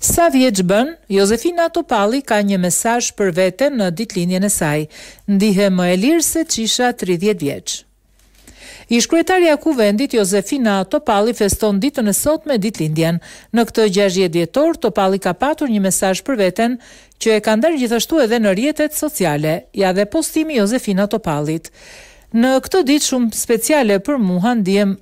Sa vjeç bën, Josefina Topalli ka një mesazh për veten në ditëlindjen e saj. Ndihem më e lirë se çisha 30 vjeç. Ishkretarja ku vendit, Josefina Topalli feston ditën e sot me ditëlindjen. Në këtë 60 djetor, Topalli ka patur një mesaj për veten, që e ka ndarë gjithashtu edhe në rjetet sociale, ja dhe postimi Josefina Topallit. Në këtë ditë shumë speciale për mua, ndihem,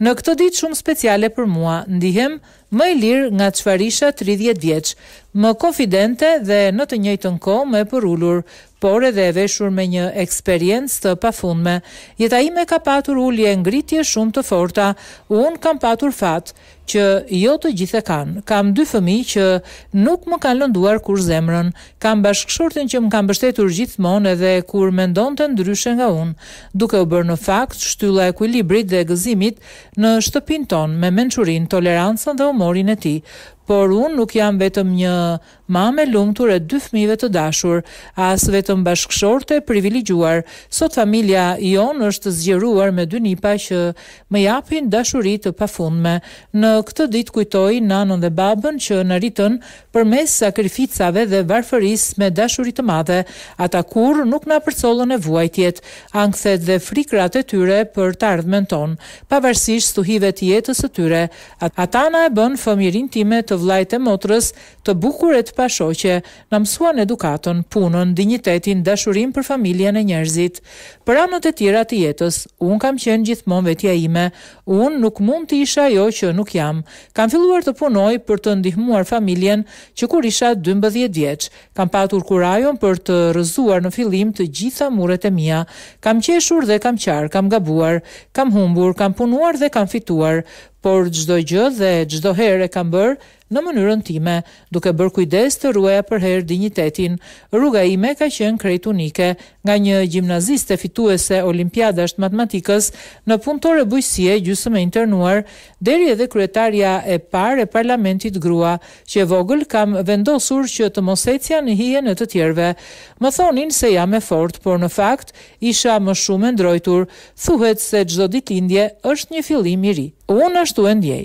në këtë ditë shumë speciale për mua, ndihem, më i lirë nga qëfar isha 30 vjeqë, më konfidente dhe në të njëjtën kohë më e përullur, por edhe e veshur me një eksperiencë të pafundme. Jeta ime ka patur ullje ngritje shumë të forta, unë kam patur fatë që jo të gjithë kanë. Kam dy fëmi që nuk më kanë lënduar kur zemrën, kam bashkëshortin që më kam bështetur gjithmonë edhe kur me ndonë të ndryshe nga unë, duke u bërë në fakt shtylla e ekuilibrit dhe gëzimit në shtëpin tonë me menqurin, tolerancën dhe morin e tij por unë nuk jam vetëm një mame lumtur e dy fëmijëve të dashur, as vetëm bashkëshorte privilegjuar. Sot familja jon është zgjeruar me dy nipa që më japin dashuri të pafundme. Në këtë ditë kujtoi nanën dhe babën që në rritën përmes sakrificave dhe varfërisë me dashuri të madhe, ata kur nuk na përcollën e vuajtjet, ankthet dhe frikrat e tyre për të ardhmen ton, pavarësisht stuhive të jetës së tyre. Ata na e bën fëmirin time të vllajt e motrës të bukur e të pashoqe, na mësuan edukatën, punën, dinjitetin, dashurinë për familjen e njerëzit. Për anët e tjera të jetës, un kam qenë gjithmonë vetja ime. Un nuk mund të isha ajo që nuk jam. Kam filluar të punoj për të ndihmuar familjen që kur isha 12 vjeç. Kam patur kurajon për të rrëzuar në fillim të gjitha muret e mia. Kam qeshur dhe kam qar, kam gabuar, kam humbur, kam punuar dhe kam fituar, por çdo gjë dhe çdo herë e kam bër në mënyrën time, duke bër kujdes të ruaja për herë dinjitetin. Rruga ime ka qenë krejt unike, nga një gjimnaziste fituese olimpiadash të matematikës në punëtore bujësie gjysëm internuar, deri edhe kryetarja e parë e parlamentit grua, që e vogël kam vendosur që të mos në hije në të tjerëve. Më thonin se jam e fort, por në fakt isha më shumë e ndrojtur. Thuhet se çdo ditëlindje është një fillim i ri. Unë ashtu e ndjej,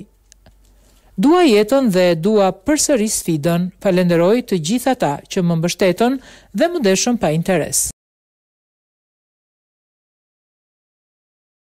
dua jetën dhe dua përsëri sfidën, falenderoj të gjitha ta që më mbështetën dhe më deshën pa interes.